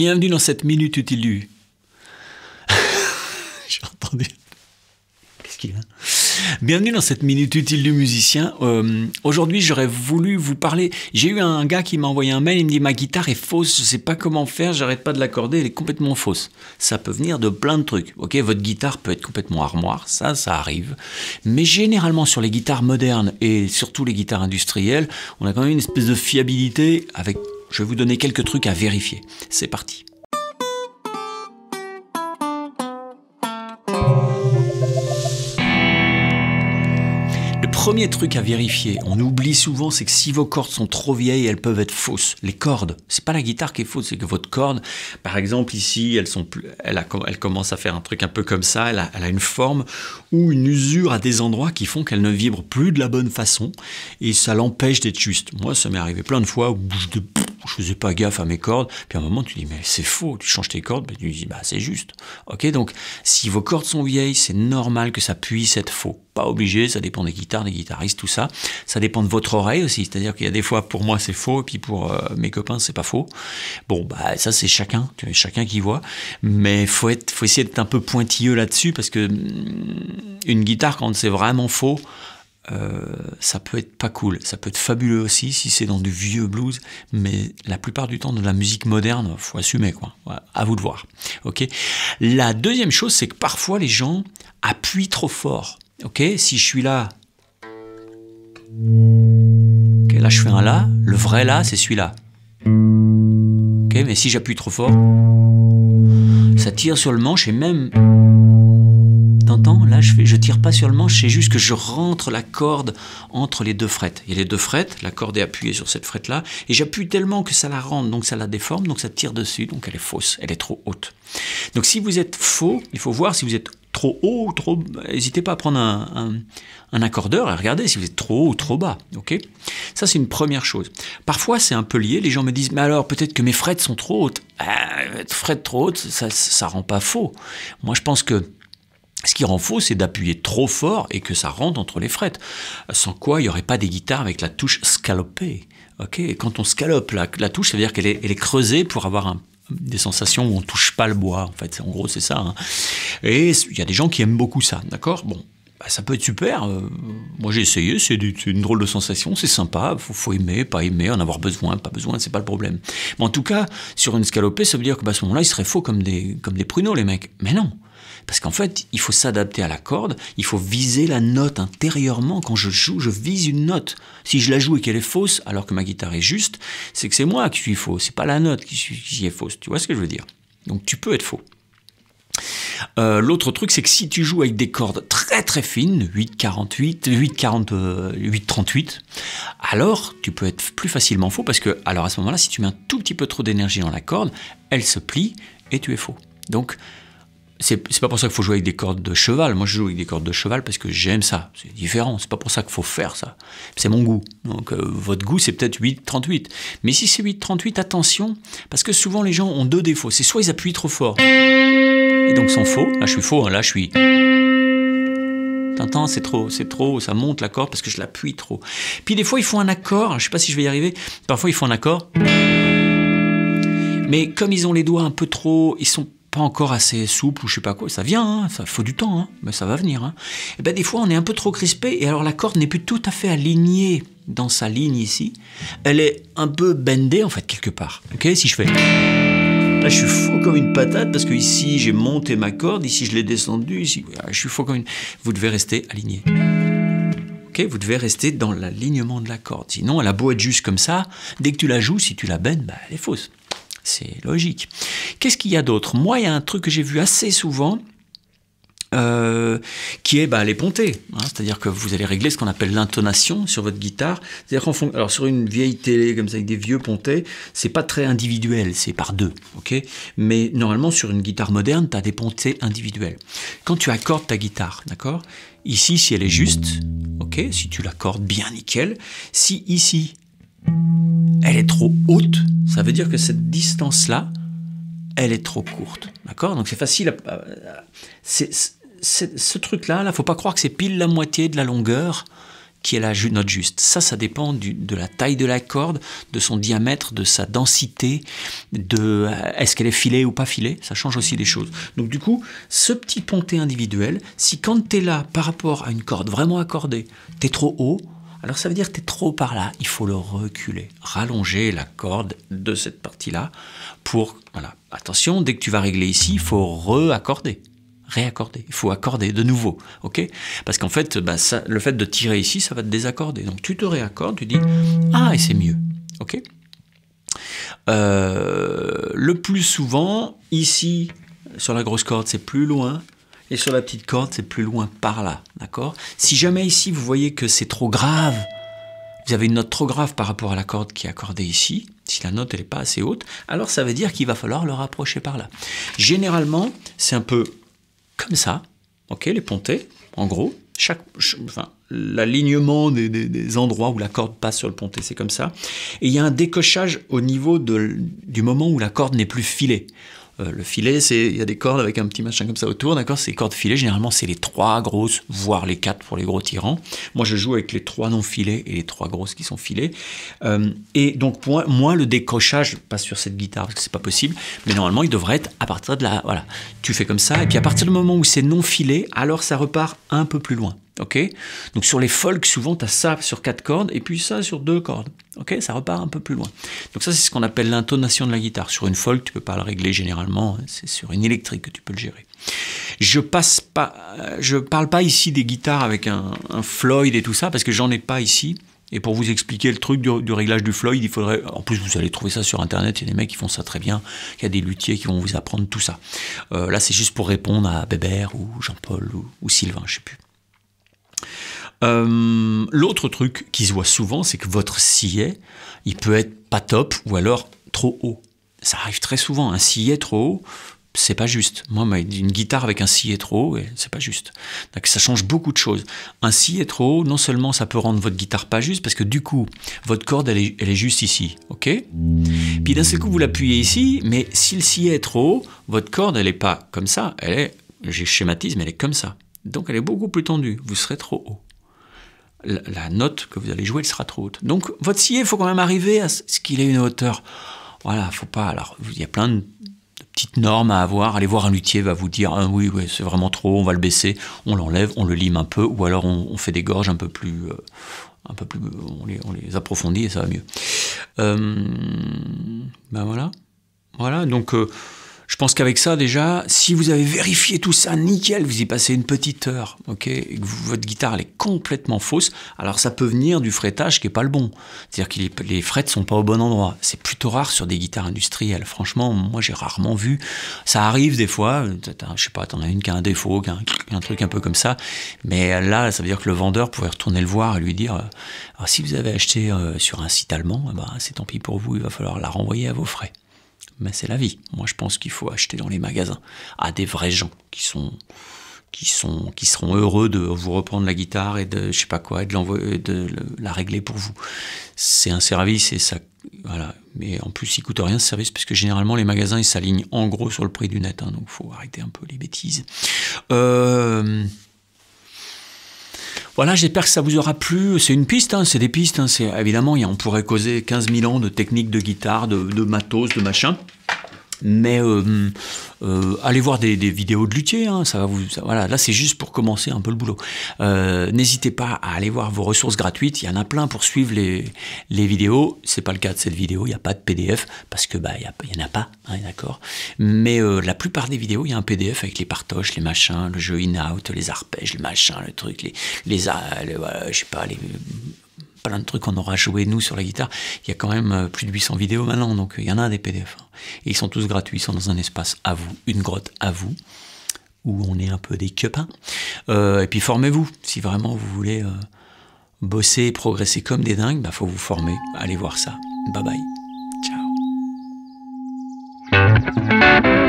bienvenue dans cette minute utile. J'ai entendu. Qu'est-ce qu'il a Bienvenue dans cette minute utile du musicien. Euh, aujourd'hui, j'aurais voulu vous parler. J'ai eu un gars qui m'a envoyé un mail. Il me dit ma guitare est fausse. Je ne sais pas comment faire. J'arrête pas de l'accorder. Elle est complètement fausse. Ça peut venir de plein de trucs. Ok, votre guitare peut être complètement armoire. Ça, ça arrive. Mais généralement sur les guitares modernes et surtout les guitares industrielles, on a quand même une espèce de fiabilité avec je vais vous donner quelques trucs à vérifier. C'est parti. Le premier truc à vérifier, on oublie souvent, c'est que si vos cordes sont trop vieilles, elles peuvent être fausses. Les cordes, c'est pas la guitare qui est fausse, c'est que votre corde, par exemple ici, sont elle, commence à faire un truc un peu comme ça, elle a, une forme ou une usure à des endroits qui font qu'elle ne vibre plus de la bonne façon et ça l'empêche d'être juste. Moi, ça m'est arrivé plein de fois où je de je faisais pas gaffe à mes cordes. Puis à un moment, tu dis, mais c'est faux, tu changes tes cordes, ben tu dis, bah c'est juste. Ok, donc si vos cordes sont vieilles, c'est normal que ça puisse être faux. Pas obligé, ça dépend des guitares, des guitaristes, tout ça. Ça dépend de votre oreille aussi, c'est-à-dire qu'il y a des fois pour moi c'est faux, et puis pour euh, mes copains c'est pas faux. Bon, bah ça c'est chacun, chacun qui voit. Mais faut être, faut essayer d'être un peu pointilleux là-dessus parce que mm, une guitare quand c'est vraiment faux, euh, ça peut être pas cool. Ça peut être fabuleux aussi si c'est dans du vieux blues, mais la plupart du temps dans la musique moderne, faut assumer quoi. à vous de voir. Ok. La deuxième chose, c'est que parfois les gens appuient trop fort. Ok. Si je suis là, là je fais un là. Le vrai là, c'est celui-là. Ok. Mais si j'appuie trop fort, ça tire sur le manche et même je tire pas sur le manche, c'est juste que je rentre la corde entre les deux frettes. Il y a les deux frettes, la corde est appuyée sur cette frette-là, et j'appuie tellement que ça la rentre, donc ça la déforme, donc ça tire dessus, donc elle est fausse, elle est trop haute. Donc si vous êtes faux, il faut voir si vous êtes trop haut ou trop... N'hésitez pas à prendre un, accordeur et regarder si vous êtes trop haut ou trop bas. ok ça, c'est une première chose. Parfois, c'est un peu lié. Les gens me disent, mais alors, peut-être que mes frettes sont trop hautes. Ah, frettes trop hautes, ça ne rend pas faux. Moi, je pense que ce qui rend faux, c'est d'appuyer trop fort et que ça rentre entre les frettes. Sans quoi, il n'y aurait pas des guitares avec la touche scalopée. Ok, quand on scalope la, touche, ça veut dire qu'elle est, creusée pour avoir des sensations où on ne touche pas le bois, en fait. En gros, c'est ça. Hein. Et il y a des gens qui aiment beaucoup ça, d'accord Bon, bah, ça peut être super. Euh, moi, j'ai essayé, c'est une drôle de sensation, c'est sympa, faut, faut, aimer, pas aimer, en avoir besoin, pas besoin, c'est pas le problème. Mais en tout cas, sur une scalopée, ça veut dire que bah, à ce moment-là, il serait faux comme des, comme des pruneaux, les mecs. Mais non parce qu'en fait, il faut s'adapter à la corde, il faut viser la note intérieurement. Quand je joue, je vise une note. Si je la joue et qu'elle est fausse, alors que ma guitare est juste, c'est que c'est moi qui suis faux, c'est pas la note qui, est fausse. Tu vois ce que je veux dire Donc tu peux être faux. Euh, l'autre truc, c'est que si tu joues avec des cordes très très 8 8,48, 8 8,38, alors tu peux être plus facilement faux parce que, alors à ce moment-là, si tu mets un tout petit peu trop d'énergie dans la corde, elle se plie et tu es faux. Donc, c'est pas pour ça qu'il faut jouer avec des cordes de cheval. Moi, je joue avec des cordes de cheval parce que j'aime ça. C'est différent. C'est pas pour ça qu'il faut faire ça. C'est mon goût. Donc, euh, votre goût, c'est peut-être 8,38. Mais si c'est 8,38, attention, parce que souvent les gens ont deux défauts. C'est soit ils appuient trop fort, et donc sont faux. Là, je suis faux. Hein. Là, je suis temps, c'est trop, c'est trop, ça monte l'accord parce que je l'appuie trop. Puis des fois, ils font un accord, je sais pas si je vais y arriver, parfois ils font un accord. Mais comme ils ont les doigts un peu trop, ils sont pas encore assez souples ou je sais pas quoi, ça vient, hein, ça faut du temps, hein, mais ça va venir. Et hein. eh ben des fois, on est un peu trop crispé et alors la corde n'est plus tout à fait alignée dans sa ligne ici. Elle est un peu bendée en fait quelque part. Ok, si je fais. Là, ah, je suis faux comme une patate parce que ici, j'ai monté ma corde, ici, je l'ai descendue, ici, ah, je suis faux comme une. Vous devez rester aligné. vous devez rester dans l'alignement de la corde. Sinon, a la boîte juste comme ça, dès que tu la joues, si tu la bennes, bah, elle est fausse. C'est logique. Qu'est-ce qu'il y a d'autre Moi, il y a un truc que j'ai vu assez souvent euh, qui est bah, les pontés. Hein. c'est-à-dire que vous allez régler ce qu'on appelle l'intonation sur votre guitare. C'est-à-dire alors sur une vieille télé comme ça avec des vieux pontés, c'est pas très individuel, c'est par deux, ok Mais normalement sur une guitare moderne, tu as des pontés individuels. Quand tu accordes ta guitare, d'accord Ici, si elle est juste, ok Si tu l'accordes bien, nickel. Si ici, elle est trop haute, ça veut dire que cette distance-là, elle est trop courte, d'accord Donc c'est facile à... C'est ce truc-là, là, faut pas croire que c'est pile la moitié de la longueur qui est la note juste. Ça, ça dépend de la taille de la corde, de son diamètre, de sa densité, de euh, est-ce qu'elle est filée ou pas filée, ça change aussi des choses. Donc du coup, ce petit ponté individuel, si quand tu es là par rapport à une corde vraiment accordée, tu es trop haut, alors ça veut dire que tu es trop par là, il faut le reculer, rallonger la corde de cette partie-là pour... Attention, dès que tu vas régler ici, il faut reaccorder réaccorder. Il faut accorder de nouveau. ok Parce qu'en fait, bah, le fait de tirer ici, ça va te désaccorder. Donc tu te réaccordes, tu dis Ah, et c'est mieux. ok euh, le plus souvent, ici, sur la grosse corde, c'est plus loin. Et sur la petite corde, c'est plus loin par là. D'accord Si jamais ici, vous voyez que c'est trop grave, vous avez une note trop grave par rapport à la corde qui est accordée ici, si la note n'est pas assez haute, alors ça veut dire qu'il va falloir le rapprocher par là. Généralement, c'est un peu comme ça, ok, les pontés, en gros, chaque, l'alignement des, endroits où la corde passe sur le ponté, c'est comme ça. Et il y a un décochage au niveau du moment où la corde n'est plus filée. Euh, le filet, c'est il y a des cordes avec un petit machin comme ça autour, d'accord Ces cordes filet. généralement, c'est les trois grosses, voire les quatre pour les gros tirants. Moi, je joue avec les trois non filets et les trois grosses qui sont filets. Euh, et donc, moins moi, le décrochage, pas sur cette guitare parce que c'est pas possible, mais normalement, il devrait être à partir de là. Voilà, tu fais comme ça, et puis à partir du moment où c'est non filé, alors ça repart un peu plus loin. Ok, Donc sur les folk, souvent, tu as ça sur quatre cordes et puis ça sur deux cordes. ok ça repart un peu plus loin. Donc ça, c'est ce qu'on appelle l'intonation de la guitare. Sur une folk, tu peux pas le régler généralement, hein. c'est sur une électrique que tu peux le gérer. Je passe pas, euh, je parle pas ici des guitares avec un, Floyd et tout ça, parce que j'en ai pas ici. Et pour vous expliquer le truc du, réglage du Floyd, il faudrait. En plus, vous allez trouver ça sur Internet. Il y a des mecs qui font ça très bien. Il y a des luthiers qui vont vous apprendre tout ça. Euh, là, c'est juste pour répondre à Bébert ou Jean-Paul ou, ou Sylvain, je sais plus. Euh, l'autre truc qui se voit souvent, c'est que votre sillet, il peut être pas top ou alors trop haut. Ça arrive très souvent. Un sillet trop haut, c'est pas juste. Moi, une guitare avec un sillet trop haut, eh, c'est pas juste. Donc ça change beaucoup de choses. Un sillet trop haut, non seulement ça peut rendre votre guitare pas juste, parce que du coup, votre corde, elle est, juste ici, ok Puis d'un seul coup, vous l'appuyez ici, mais si le sillet est trop haut, votre corde, elle est pas comme ça, elle est, j'ai schématisme, elle est comme ça. Donc elle est beaucoup plus tendue, vous serez trop haut la, note que vous allez jouer, elle sera trop haute. Donc votre scié, il faut quand même arriver à ce qu'il ait une hauteur. Voilà, faut pas. Alors, il y a plein de petites normes à avoir. Allez voir un luthier, va vous dire ah oui, c'est vraiment trop, on va le baisser, on l'enlève, on le lime un peu, ou alors on, fait des gorges un peu plus, euh, un peu plus, on les, approfondit et ça va mieux. Euh, ben voilà, voilà. Donc euh, je pense qu'avec ça, déjà, si vous avez vérifié tout ça, nickel, vous y passez une petite heure, ok, votre guitare elle est complètement fausse, alors ça peut venir du fretage qui est pas le bon. C'est-à-dire que les, frettes sont pas au bon endroit. C'est plutôt rare sur des guitares industrielles. Franchement, moi j'ai rarement vu. Ça arrive des fois, je sais pas, t'en as une qui a un défaut, un, truc un peu comme ça. Mais là, ça veut dire que le vendeur pourrait retourner le voir et lui dire euh, ah, si vous avez acheté euh, sur un site allemand, eh ben, c'est tant pis pour vous, il va falloir la renvoyer à vos frais mais c'est la vie. Moi, je pense qu'il faut acheter dans les magasins à des vrais gens qui sont qui sont qui seront heureux de vous reprendre la guitare et de je sais pas quoi et de l'envoyer de la régler pour vous. C'est un service et ça voilà, mais en plus il coûte rien ce service parce que généralement les magasins ils s'alignent en gros sur le prix du net hein, donc faut arrêter un peu les bêtises. Euh voilà, j'espère que ça vous aura plu. C'est une piste, hein, c'est des pistes. Hein, évidemment, on pourrait causer 15 000 ans de techniques de guitare, de, de matos, de machin. Mais euh, euh, allez voir des, vidéos de luthier, hein, ça va vous, voilà, là c'est juste pour commencer un peu le boulot. Euh, n'hésitez pas à aller voir vos ressources gratuites, il y en a plein pour suivre les, les vidéos. C'est pas le cas de cette vidéo, il n'y a pas de PDF parce que bah il n'y en a pas, hein, d'accord. Mais la plupart des vidéos, il y a un PDF avec les partoches, les machins, le jeu in-out, les arpèges, le machin, le truc, les, les, ah, je sais pas, les plein de trucs qu'on aura joué nous sur la guitare. Il y a quand même euh, plus de 800 vidéos maintenant, donc euh, il y en a des PDF. Hein. Et ils sont tous gratuits, ils sont dans un espace à vous, une grotte à vous, où on est un peu des copains. Euh, et puis formez-vous, si vraiment vous voulez bosser et progresser comme des dingues, il bah, faut vous former. Allez voir ça. Bye bye. Ciao.